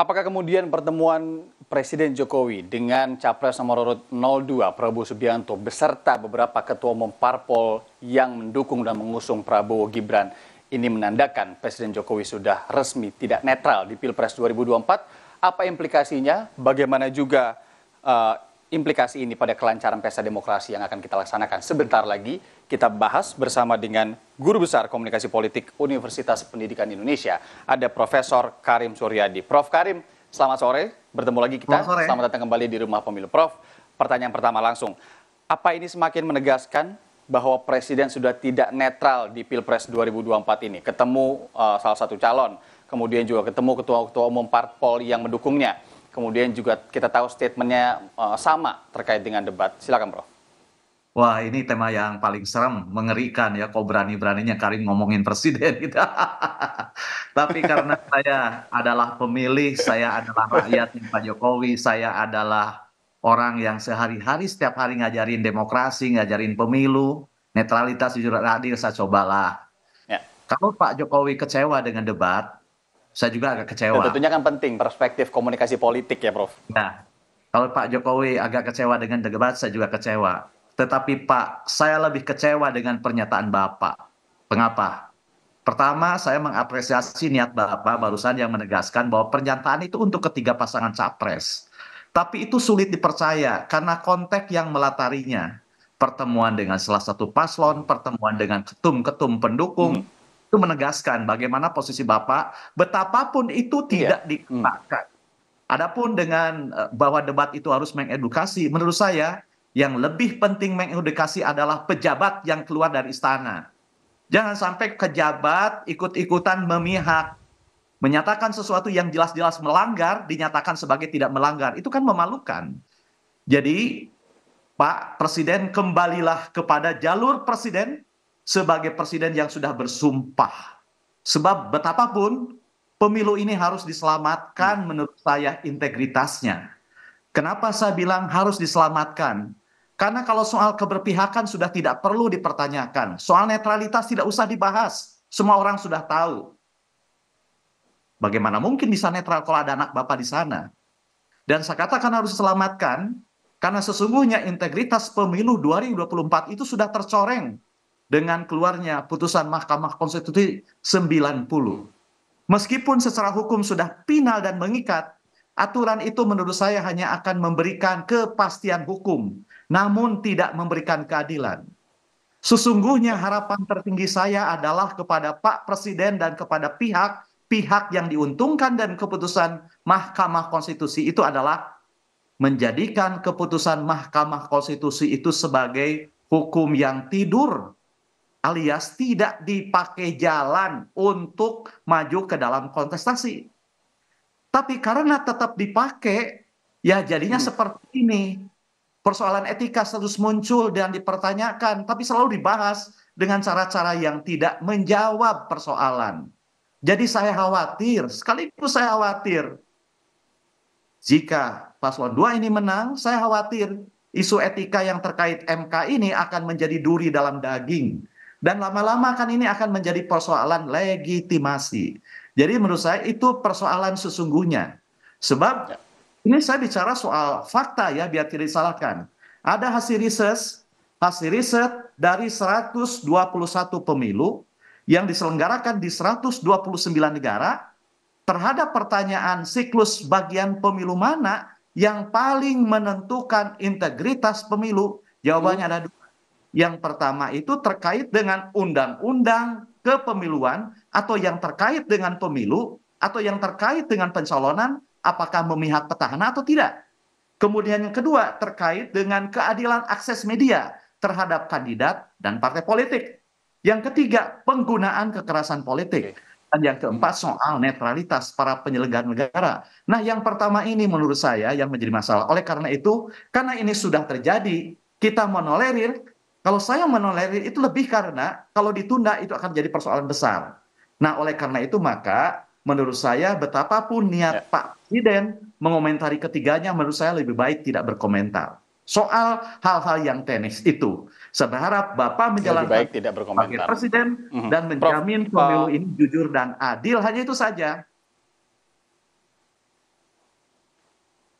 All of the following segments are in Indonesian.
Apakah kemudian pertemuan Presiden Jokowi dengan capres nomor urut 02 Prabowo Subianto beserta beberapa ketua umum parpol yang mendukung dan mengusung Prabowo Gibran ini menandakan Presiden Jokowi sudah resmi tidak netral di Pilpres 2024? Apa implikasinya? Bagaimana juga eh, implikasi ini pada kelancaran pesta demokrasi yang akan kita laksanakan sebentar lagi kita bahas bersama dengan guru besar komunikasi politik Universitas Pendidikan Indonesia ada Profesor Karim Suryadi. Prof Karim, selamat sore. Bertemu lagi kita. Selamat, sore. selamat datang kembali di Rumah Pemilu Prof. Pertanyaan pertama langsung. Apa ini semakin menegaskan bahwa presiden sudah tidak netral di Pilpres 2024 ini? Ketemu uh, salah satu calon, kemudian juga ketemu ketua-ketua umum parpol yang mendukungnya kemudian juga kita tahu statementnya uh, sama terkait dengan debat. Silakan, Bro. Wah ini tema yang paling serem, mengerikan ya kok berani-beraninya Karim ngomongin presiden gitu. Tapi karena saya adalah pemilih, saya adalah rakyat Pak Jokowi, saya adalah orang yang sehari-hari setiap hari ngajarin demokrasi, ngajarin pemilu, netralitas, jujur adil, saya cobalah. Ya. Kalau Pak Jokowi kecewa dengan debat, saya juga agak kecewa. Dan tentunya kan penting perspektif komunikasi politik ya, Prof. Nah, kalau Pak Jokowi agak kecewa dengan debat, saya juga kecewa. Tetapi Pak, saya lebih kecewa dengan pernyataan Bapak. Mengapa? Pertama, saya mengapresiasi niat Bapak barusan yang menegaskan bahwa pernyataan itu untuk ketiga pasangan capres. Tapi itu sulit dipercaya karena konteks yang melatarinya. Pertemuan dengan salah satu paslon, pertemuan dengan ketum-ketum pendukung, hmm itu menegaskan bagaimana posisi Bapak betapapun itu iya. tidak yeah. Hmm. dikenakan. Adapun dengan eh, bahwa debat itu harus mengedukasi, menurut saya yang lebih penting mengedukasi adalah pejabat yang keluar dari istana. Jangan sampai pejabat ikut-ikutan memihak, menyatakan sesuatu yang jelas-jelas melanggar dinyatakan sebagai tidak melanggar. Itu kan memalukan. Jadi Pak Presiden kembalilah kepada jalur presiden sebagai presiden yang sudah bersumpah. Sebab betapapun pemilu ini harus diselamatkan hmm. menurut saya integritasnya. Kenapa saya bilang harus diselamatkan? Karena kalau soal keberpihakan sudah tidak perlu dipertanyakan. Soal netralitas tidak usah dibahas. Semua orang sudah tahu. Bagaimana mungkin bisa netral kalau ada anak bapak di sana? Dan saya katakan harus diselamatkan karena sesungguhnya integritas pemilu 2024 itu sudah tercoreng dengan keluarnya putusan Mahkamah Konstitusi 90. Meskipun secara hukum sudah final dan mengikat, aturan itu menurut saya hanya akan memberikan kepastian hukum, namun tidak memberikan keadilan. Sesungguhnya harapan tertinggi saya adalah kepada Pak Presiden dan kepada pihak-pihak yang diuntungkan dan keputusan Mahkamah Konstitusi itu adalah menjadikan keputusan Mahkamah Konstitusi itu sebagai hukum yang tidur alias tidak dipakai jalan untuk maju ke dalam kontestasi. Tapi karena tetap dipakai, ya jadinya hmm. seperti ini. Persoalan etika terus muncul dan dipertanyakan, tapi selalu dibahas dengan cara-cara yang tidak menjawab persoalan. Jadi saya khawatir, sekaligus saya khawatir, jika paslon 2 ini menang, saya khawatir isu etika yang terkait MK ini akan menjadi duri dalam daging dan lama-lama kan ini akan menjadi persoalan legitimasi. Jadi menurut saya itu persoalan sesungguhnya. Sebab ya. ini saya bicara soal fakta ya biar tidak disalahkan. Ada hasil riset, hasil riset dari 121 pemilu yang diselenggarakan di 129 negara terhadap pertanyaan siklus bagian pemilu mana yang paling menentukan integritas pemilu? Jawabannya hmm. ada dua yang pertama itu terkait dengan undang undang kepemiluan atau yang terkait dengan pemilu atau yang terkait dengan pencalonan apakah memihak petahana atau tidak. Kemudian yang kedua terkait dengan keadilan akses media terhadap kandidat dan partai politik. Yang ketiga penggunaan kekerasan politik. Dan yang keempat soal netralitas para penyelenggara negara. Nah yang pertama ini menurut saya yang menjadi masalah. Oleh karena itu karena ini sudah terjadi kita menolerir kalau saya menolerir itu lebih karena kalau ditunda itu akan jadi persoalan besar. Nah, oleh karena itu maka menurut saya betapapun niat ya. Pak Presiden mengomentari ketiganya menurut saya lebih baik tidak berkomentar. Soal hal-hal yang tenis itu, saya berharap Bapak menjalankan lebih baik tidak berkomentar. Presiden mm -hmm. dan menjamin pemilu ini jujur dan adil. Hanya itu saja.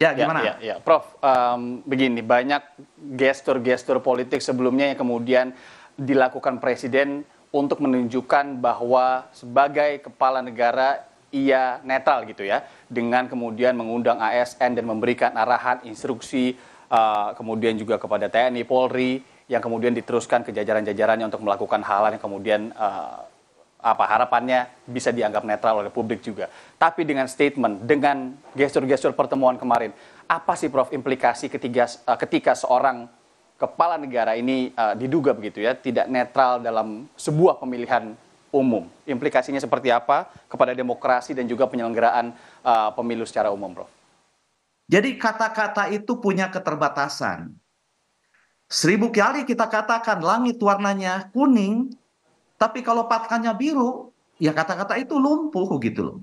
Ya, ya, gimana? Ya, ya, ya. Prof, um, begini, banyak gestur-gestur politik sebelumnya yang kemudian dilakukan presiden untuk menunjukkan bahwa sebagai kepala negara ia netral gitu ya, dengan kemudian mengundang ASN dan memberikan arahan, instruksi, uh, kemudian juga kepada TNI, Polri, yang kemudian diteruskan ke jajaran-jajarannya untuk melakukan hal yang kemudian uh, apa harapannya bisa dianggap netral oleh publik juga. Tapi dengan statement, dengan gestur-gestur pertemuan kemarin, apa sih Prof implikasi ketiga, eh, ketika seorang kepala negara ini uh, diduga begitu ya tidak netral dalam sebuah pemilihan umum? Implikasinya seperti apa kepada demokrasi dan juga penyelenggaraan uh, pemilu secara umum, Prof? Jadi kata-kata itu punya keterbatasan. Seribu kali kita katakan langit warnanya kuning, tapi kalau patkannya biru, ya kata-kata itu lumpuh gitu loh.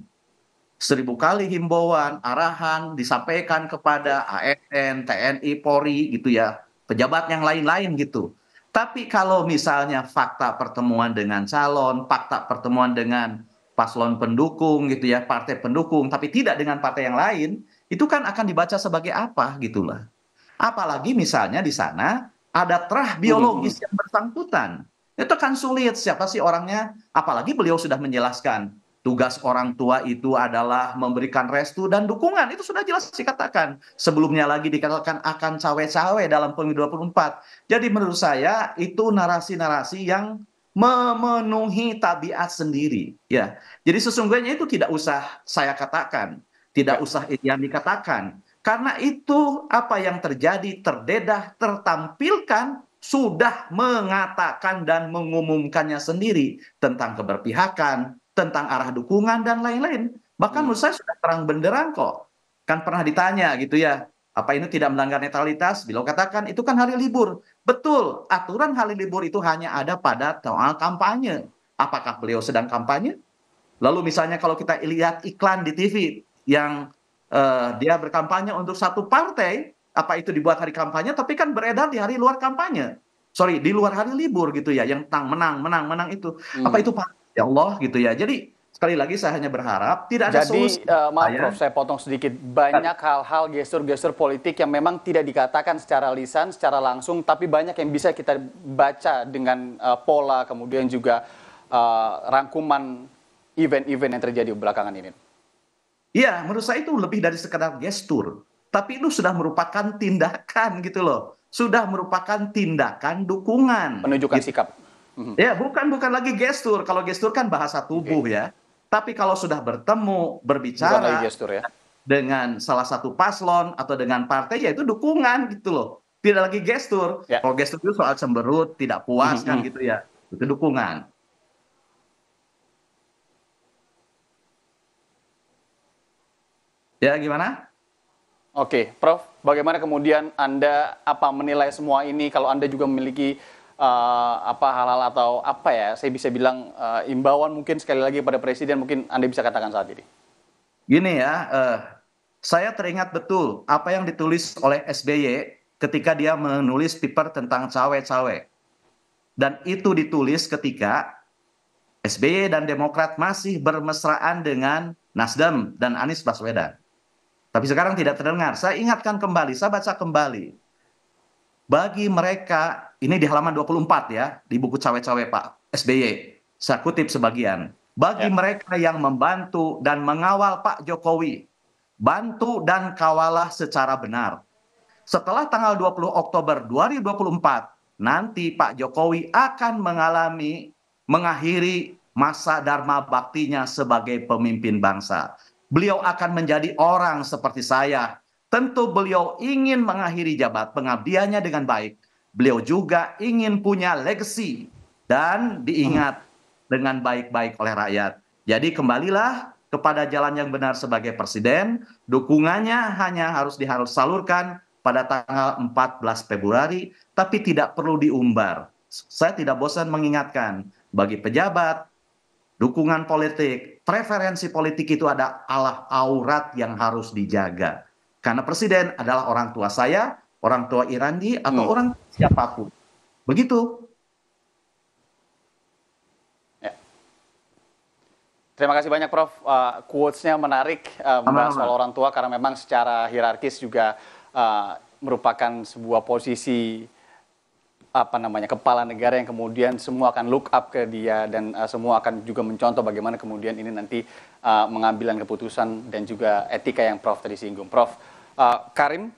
Seribu kali himbauan, arahan disampaikan kepada ASN, TNI, Polri gitu ya, pejabat yang lain-lain gitu. Tapi kalau misalnya fakta pertemuan dengan calon, fakta pertemuan dengan paslon pendukung gitu ya, partai pendukung, tapi tidak dengan partai yang lain, itu kan akan dibaca sebagai apa gitulah. Apalagi misalnya di sana ada terah biologis hmm. yang bersangkutan itu kan sulit siapa sih orangnya, apalagi beliau sudah menjelaskan tugas orang tua itu adalah memberikan restu dan dukungan itu sudah jelas dikatakan sebelumnya lagi dikatakan akan cawe-cawe dalam pemilu 24 jadi menurut saya itu narasi-narasi yang memenuhi tabiat sendiri ya jadi sesungguhnya itu tidak usah saya katakan tidak ya. usah yang dikatakan karena itu apa yang terjadi terdedah tertampilkan sudah mengatakan dan mengumumkannya sendiri tentang keberpihakan, tentang arah dukungan dan lain-lain. Bahkan hmm. menurut saya sudah terang benderang kok. Kan pernah ditanya gitu ya, apa ini tidak melanggar netralitas? Beliau katakan itu kan hari libur. Betul, aturan hari libur itu hanya ada pada soal kampanye. Apakah beliau sedang kampanye? Lalu misalnya kalau kita lihat iklan di TV yang uh, dia berkampanye untuk satu partai, apa itu dibuat hari kampanye tapi kan beredar di hari luar kampanye sorry di luar hari libur gitu ya yang tang menang menang menang itu hmm. apa itu Pak? ya Allah gitu ya jadi sekali lagi saya hanya berharap tidak ada Jadi, solusi. Jadi uh, eh, maaf Prof, saya potong sedikit. Banyak hal-hal gestur-gestur politik yang memang tidak dikatakan secara lisan, secara langsung, tapi banyak yang bisa kita baca dengan uh, pola kemudian juga uh, rangkuman event-event yang terjadi belakangan ini. Iya, menurut saya itu lebih dari sekedar gestur tapi itu sudah merupakan tindakan gitu loh. Sudah merupakan tindakan dukungan. Menunjukkan gitu. sikap. Mhm. Ya, bukan bukan lagi gestur. Kalau gestur kan bahasa tubuh okay. ya. Tapi kalau sudah bertemu, berbicara gestur ya. Dengan salah satu paslon atau dengan partai ya itu dukungan gitu loh. Tidak lagi gestur. Ya. Kalau gestur itu soal cemberut, tidak puas mm -hmm. kan mhm. gitu ya. Itu dukungan. Ya, gimana? Oke, Prof, bagaimana kemudian Anda apa menilai semua ini kalau Anda juga memiliki uh, apa halal atau apa ya, saya bisa bilang uh, imbauan mungkin sekali lagi kepada presiden mungkin Anda bisa katakan saat ini. Gini ya, uh, saya teringat betul apa yang ditulis oleh SBY ketika dia menulis paper tentang cawe-cawe. Dan itu ditulis ketika SBY dan Demokrat masih bermesraan dengan Nasdem dan Anies Baswedan. Tapi sekarang tidak terdengar. Saya ingatkan kembali, saya baca kembali. Bagi mereka, ini di halaman 24 ya, di buku cawe-cawe Pak SBY. Saya kutip sebagian. Bagi ya. mereka yang membantu dan mengawal Pak Jokowi, bantu dan kawalah secara benar. Setelah tanggal 20 Oktober 2024, nanti Pak Jokowi akan mengalami mengakhiri masa dharma baktinya sebagai pemimpin bangsa beliau akan menjadi orang seperti saya. Tentu beliau ingin mengakhiri jabat pengabdiannya dengan baik. Beliau juga ingin punya legacy dan diingat dengan baik-baik oleh rakyat. Jadi kembalilah kepada jalan yang benar sebagai presiden, dukungannya hanya harus diharus salurkan pada tanggal 14 Februari, tapi tidak perlu diumbar. Saya tidak bosan mengingatkan bagi pejabat, dukungan politik, preferensi politik itu ada alah aurat yang harus dijaga. Karena presiden adalah orang tua saya, orang tua Irandi atau hmm. orang siapapun. Begitu. Ya. Terima kasih banyak Prof. Uh, quotes menarik uh, membahas soal orang tua karena memang secara hierarkis juga uh, merupakan sebuah posisi apa namanya kepala negara yang kemudian semua akan look up ke dia dan uh, semua akan juga mencontoh bagaimana kemudian ini nanti uh, eh, mengambilan keputusan dan juga etika yang Prof tadi singgung. Prof uh, Karim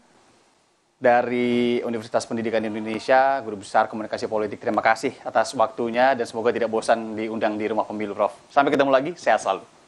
dari Universitas Pendidikan Indonesia, Guru Besar Komunikasi Politik. Terima kasih atas waktunya dan semoga tidak bosan diundang di Rumah Pemilu, Prof. Sampai ketemu lagi, sehat selalu.